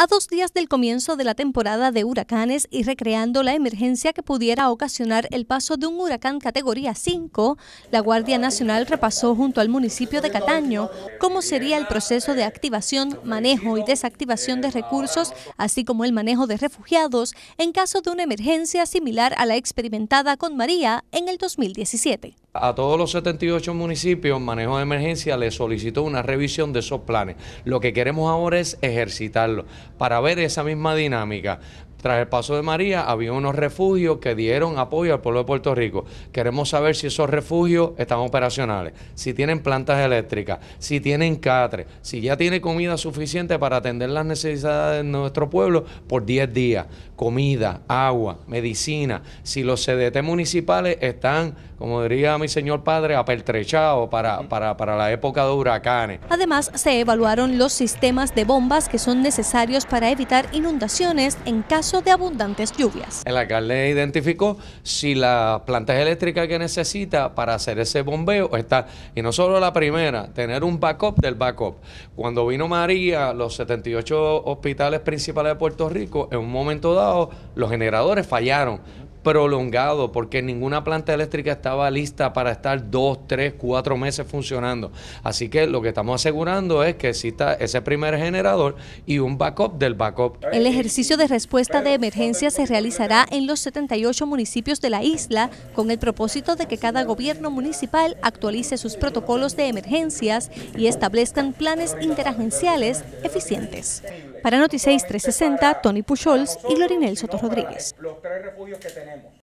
A dos días del comienzo de la temporada de huracanes y recreando la emergencia que pudiera ocasionar el paso de un huracán categoría 5, la Guardia Nacional repasó junto al municipio de Cataño cómo sería el proceso de activación, manejo y desactivación de recursos, así como el manejo de refugiados en caso de una emergencia similar a la experimentada con María en el 2017 a todos los 78 municipios manejo de emergencia le solicitó una revisión de esos planes. Lo que queremos ahora es ejercitarlo para ver esa misma dinámica. Tras el paso de María había unos refugios que dieron apoyo al pueblo de Puerto Rico. Queremos saber si esos refugios están operacionales, si tienen plantas eléctricas, si tienen catres, si ya tiene comida suficiente para atender las necesidades de nuestro pueblo por 10 días. Comida, agua, medicina. Si los CDT municipales están, como diría mi señor padre, apertrechados para, para, para la época de huracanes. Además, se evaluaron los sistemas de bombas que son necesarios para evitar inundaciones en caso de abundantes lluvias. El alcalde identificó si la planta eléctrica que necesita para hacer ese bombeo está, y no solo la primera, tener un backup del backup. Cuando vino María, los 78 hospitales principales de Puerto Rico, en un momento dado, los generadores fallaron prolongado porque ninguna planta eléctrica estaba lista para estar dos, tres, cuatro meses funcionando. Así que lo que estamos asegurando es que exista ese primer generador y un backup del backup. El ejercicio de respuesta de emergencia se realizará en los 78 municipios de la isla con el propósito de que cada gobierno municipal actualice sus protocolos de emergencias y establezcan planes interagenciales eficientes. Para Noticias 360, Tony Pujols y Glorinel Soto Rodríguez. Los